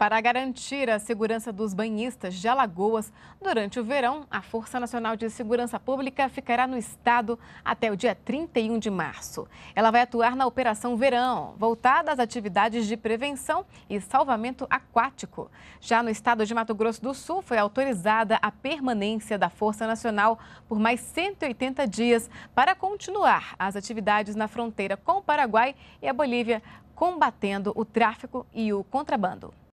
Para garantir a segurança dos banhistas de Alagoas, durante o verão, a Força Nacional de Segurança Pública ficará no estado até o dia 31 de março. Ela vai atuar na Operação Verão, voltada às atividades de prevenção e salvamento aquático. Já no estado de Mato Grosso do Sul, foi autorizada a permanência da Força Nacional por mais 180 dias para continuar as atividades na fronteira com o Paraguai e a Bolívia, combatendo o tráfico e o contrabando.